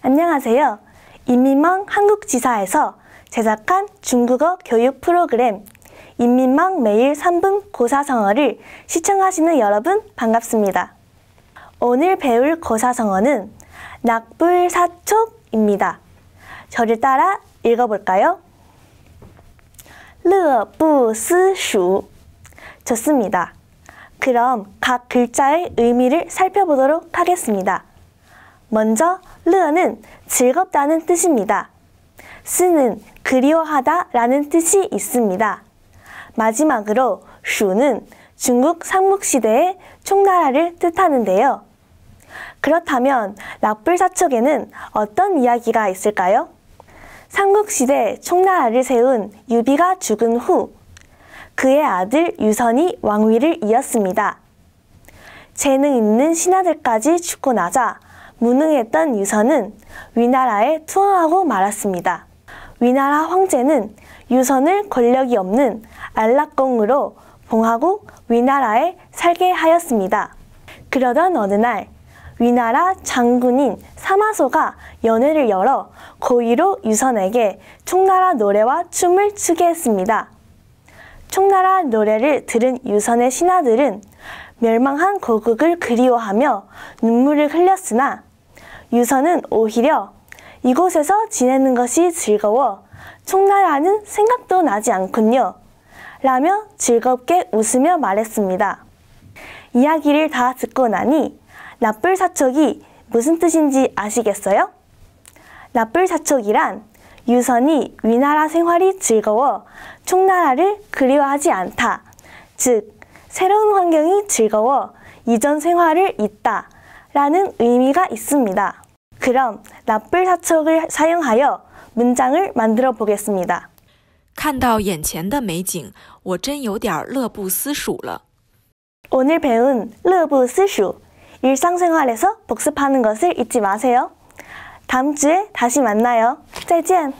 안녕하세요. 인민망 한국지사에서 제작한 중국어 교육 프로그램 인민망 매일 3분 고사성어를 시청하시는 여러분 반갑습니다. 오늘 배울 고사성어는 낙불사촉입니다. 저를 따라 읽어볼까요? 러부스수 좋습니다. 그럼 각 글자의 의미를 살펴보도록 하겠습니다. 먼저 르는 즐겁다는 뜻입니다. 스는 그리워하다 라는 뜻이 있습니다. 마지막으로 슈는 중국 삼국시대의 총나라를 뜻하는데요. 그렇다면 나불사척에는 어떤 이야기가 있을까요? 삼국시대 총나라를 세운 유비가 죽은 후 그의 아들 유선이 왕위를 이었습니다. 재능 있는 신하들까지 죽고 나자 무능했던 유선은 위나라에 투항하고 말았습니다. 위나라 황제는 유선을 권력이 없는 안락공으로 봉하고 위나라에 살게 하였습니다. 그러던 어느 날 위나라 장군인 사마소가 연회를 열어 고의로 유선에게 총나라 노래와 춤을 추게 했습니다. 총나라 노래를 들은 유선의 신하들은 멸망한 고국을 그리워하며 눈물을 흘렸으나 유선은 오히려 이곳에서 지내는 것이 즐거워 총나라는 생각도 나지 않군요. 라며 즐겁게 웃으며 말했습니다. 이야기를 다 듣고 나니 나쁠 사촉이 무슨 뜻인지 아시겠어요? 나쁠 사촉이란 유선이 위나라 생활이 즐거워 총나라를 그리워하지 않다. 즉, 새로운 환경이 즐거워 이전 생활을 잊다. 라는 의미가 있습니다. 그럼 나쁠 사척을 사용하여 문장을 만들어 보겠습니다. 看到眼前的美景，我真有点乐不思蜀了。 오늘 배운 러브스슈 일상생활에서 복습하는 것을 잊지 마세요. 다음 주에 다시 만나요. 再见.